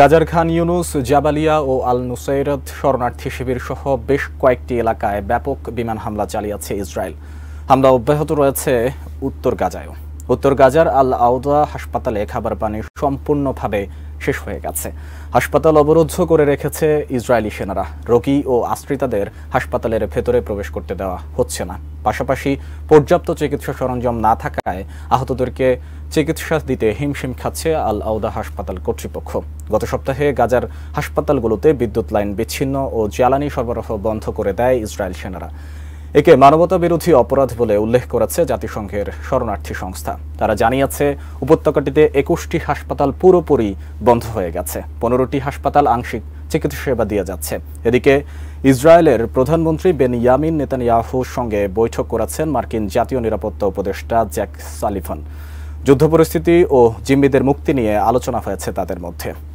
গাজার খান ইউনুস জাবালিয়া ও আল নুসাইরত শরণার্থী শিবির সহ বেশ কয়েকটি এলাকায় ব্যাপক বিমান হামলা চালিয়েছে ইসরায়েল হামলা অব্যাহত রয়েছে উত্তর গাজায়ও উত্তর গাজার আল আউদা হাসপাতালে খাবার পানি সম্পূর্ণভাবে শেষ হয়ে গেছে হাসপাতাল অবরুদ্ধ করে রেখেছে ইসরায়েলি সেনারা রোগী ও আশ্রিতাদের হাসপাতালের ভেতরে প্রবেশ করতে দেওয়া হচ্ছে না পাশাপাশি পর্যাপ্ত চিকিৎসা সরঞ্জাম না থাকায় আহতদেরকে চিকিৎসা দিতে হিমশিম খাচ্ছে আল আউদা হাসপাতাল কর্তৃপক্ষ গত সপ্তাহে গাজার হাসপাতালগুলোতে বিদ্যুৎ লাইন বিচ্ছিন্ন ও জ্বালানি সরবরাহ বন্ধ করে দেয় ইসরায়েল সেনারা একে মানবতা বিরোধী অপরাধ বলে উল্লেখ করেছে জাতিসংঘের শরণার্থী সংস্থা তারা জানিয়েছে উপত্যকাটিতে একুশটি হাসপাতাল পুরোপুরি বন্ধ হয়ে গেছে পনেরোটি হাসপাতাল আংশিক চিকিৎসা সেবা দিয়ে যাচ্ছে এদিকে ইসরায়েলের প্রধানমন্ত্রী বেন ইয়ামিন নেতানিয়াহুর সঙ্গে বৈঠক করেছেন মার্কিন জাতীয় নিরাপত্তা উপদেষ্টা জ্যাক সালিফন যুদ্ধ পরিস্থিতি ও জিম্মিদের মুক্তি নিয়ে আলোচনা হয়েছে তাদের মধ্যে